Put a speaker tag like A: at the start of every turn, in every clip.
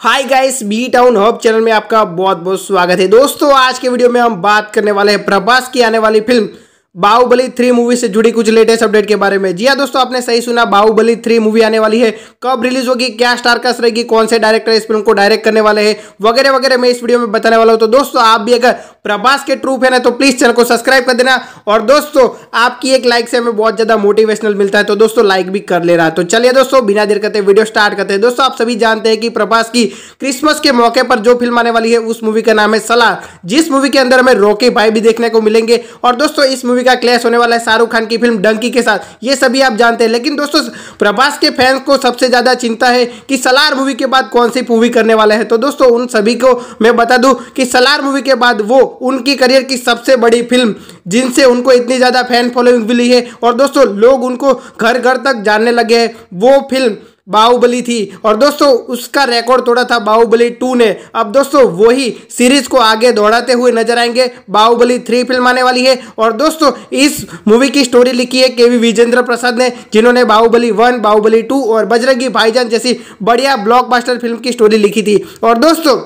A: हाय guys B town hub channel में आपका बहुत बहुत स्वागत है दोस्तों आज के वीडियो में हम बात करने वाले हैं प्रभास की आने वाली फिल्म बाहुबली थ्री मूवी से जुड़ी कुछ लेटेस्ट अपडेट के बारे में जी हाँ दोस्तों आपने सही सुना बाहुबली थ्री मूवी आने वाली है कब रिलीज होगी क्या स्टार कास्ट रहेगी कौन से डायरेक्टर इस फिल्म को डायरेक्ट करने वाले हैं वगैरह वगैरह मैं इस वीडियो में बताने वाला हूँ तो दोस्तों आप भी अगर प्रभास के ट्रूप है ना तो प्लीज चैनल को सब्सक्राइब कर देना और दोस्तों आपकी एक लाइक से हमें बहुत ज्यादा मोटिवेशनल मिलता है तो दोस्तों लाइक भी कर ले रहा तो चलिए दोस्तों बिना देर करते वीडियो स्टार्ट करते हैं दोस्तों आप सभी जानते हैं कि प्रभास की क्रिसमस के मौके पर जो फिल्म आने वाली है उस मूवी का नाम है सलाह जिस मूवी के अंदर हमें रोके भाई भी देखने को मिलेंगे और दोस्तों इस मूवी मूवी का क्लैश होने वाला है शाहरुख खान की फिल्म डंकी के साथ ये सभी आप जानते हैं लेकिन दोस्तों प्रभास के फैंस को सबसे ज़्यादा चिंता है कि सलार मूवी के बाद कौन सी मूवी करने वाला है तो दोस्तों उन सभी को मैं बता दूं कि सलार मूवी के बाद वो उनकी करियर की सबसे बड़ी फिल्म जिनसे उनको इतनी ज़्यादा फैन फॉलोइंग मिली है और दोस्तों लोग उनको घर घर तक जानने लगे हैं वो फिल्म बाहुबली थी और दोस्तों उसका रिकॉर्ड तोड़ा था बाहुबली टू ने अब दोस्तों वही सीरीज को आगे दौड़ाते हुए नजर आएंगे बाहुबली थ्री फिल्म आने वाली है और दोस्तों इस मूवी की स्टोरी लिखी है केवी वी विजेंद्र प्रसाद ने जिन्होंने बाहुबली वन बाहुबली टू और बजरंगी भाईजान जैसी बढ़िया ब्लॉकबस्टर फिल्म की स्टोरी लिखी थी और दोस्तों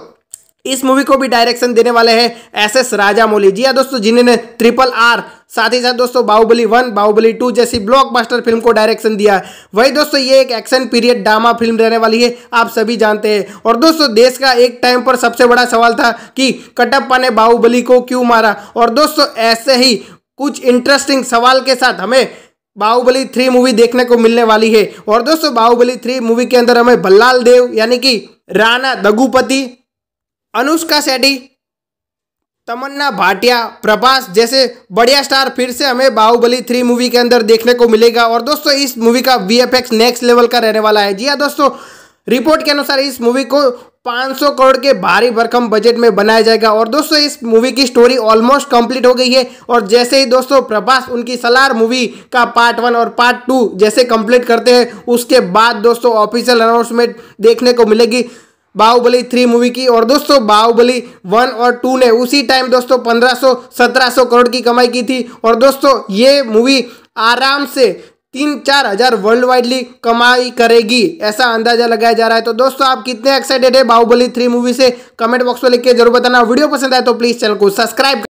A: इस मूवी को भी डायरेक्शन देने वाले हैं एस एस राजामौली जी हाँ दोस्तों जिन्होंने ट्रिपल आर साथ ही साथ दोस्तों बाहुबली वन बाहुबली टू जैसी ब्लॉकबस्टर फिल्म को डायरेक्शन दिया है वही दोस्तों ये एक एक्शन पीरियड ड्रामा फिल्म रहने वाली है आप सभी जानते हैं और दोस्तों देश का एक टाइम पर सबसे बड़ा सवाल था कि कटप्पा ने बाहुबली को क्यों मारा और दोस्तों ऐसे ही कुछ इंटरेस्टिंग सवाल के साथ हमें बाहुबली थ्री मूवी देखने को मिलने वाली है और दोस्तों बाहुबली थ्री मूवी के अंदर हमें भल्लाल देव यानी कि राणा दगुपति अनुष्का सेठी तमन्ना भाटिया प्रभास जैसे बढ़िया स्टार फिर से हमें बाहुबली थ्री मूवी के अंदर देखने को मिलेगा और दोस्तों इस मूवी का वी नेक्स्ट लेवल का रहने वाला है जी हाँ दोस्तों रिपोर्ट के अनुसार इस मूवी को 500 करोड़ के भारी भरकम बजट में बनाया जाएगा और दोस्तों इस मूवी की स्टोरी ऑलमोस्ट कंप्लीट हो गई है और जैसे ही दोस्तों प्रभास उनकी सलार मूवी का पार्ट वन और पार्ट टू जैसे कंप्लीट करते हैं उसके बाद दोस्तों ऑफिशियल अनाउंसमेंट देखने को मिलेगी बाहुबली थ्री मूवी की और दोस्तों बाहुबली वन और टू ने उसी टाइम दोस्तों सत्रह सौ करोड़ की कमाई की थी और दोस्तों ये मूवी आराम से तीन चार हजार वर्ल्ड वाइडली कमाई करेगी ऐसा अंदाजा लगाया जा रहा है तो दोस्तों आप कितने एक्साइटेड है बाहुबली थ्री मूवी से कमेंट बॉक्स में लिख के जरूर बताना वीडियो पसंद आए तो प्लीज चैनल को सब्सक्राइब